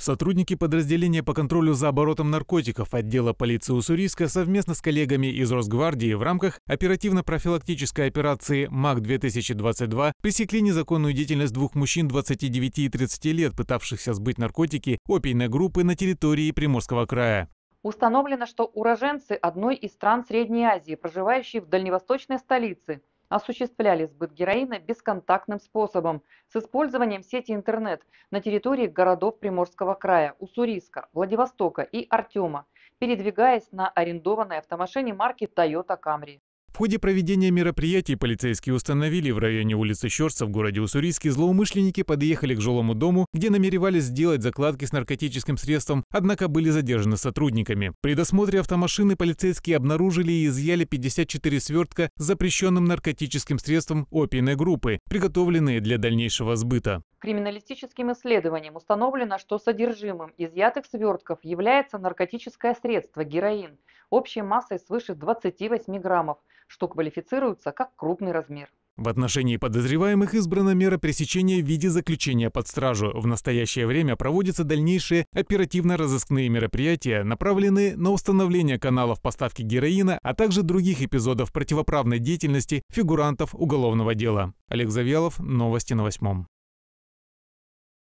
Сотрудники подразделения по контролю за оборотом наркотиков отдела полиции Уссурийска совместно с коллегами из Росгвардии в рамках оперативно-профилактической операции МАК-2022 пресекли незаконную деятельность двух мужчин 29 и 30 лет, пытавшихся сбыть наркотики опийной группы на территории Приморского края. Установлено, что уроженцы одной из стран Средней Азии, проживающие в дальневосточной столице, осуществляли сбыт героина бесконтактным способом с использованием сети интернет на территории городов Приморского края, Уссурийска, Владивостока и Артема, передвигаясь на арендованной автомашине марки Toyota Camry. В ходе проведения мероприятий полицейские установили в районе улицы Щерца в городе Уссурийске злоумышленники подъехали к жилому дому, где намеревались сделать закладки с наркотическим средством, однако были задержаны сотрудниками. При досмотре автомашины полицейские обнаружили и изъяли 54 свертка с запрещенным наркотическим средством опийной группы, приготовленные для дальнейшего сбыта. Криминалистическим исследованием установлено, что содержимым изъятых свертков является наркотическое средство – героин общей массой свыше 28 граммов, что квалифицируется как крупный размер. В отношении подозреваемых избрана мера пресечения в виде заключения под стражу. В настоящее время проводятся дальнейшие оперативно-розыскные мероприятия, направленные на установление каналов поставки героина, а также других эпизодов противоправной деятельности фигурантов уголовного дела. Олег Завьялов, новости на восьмом.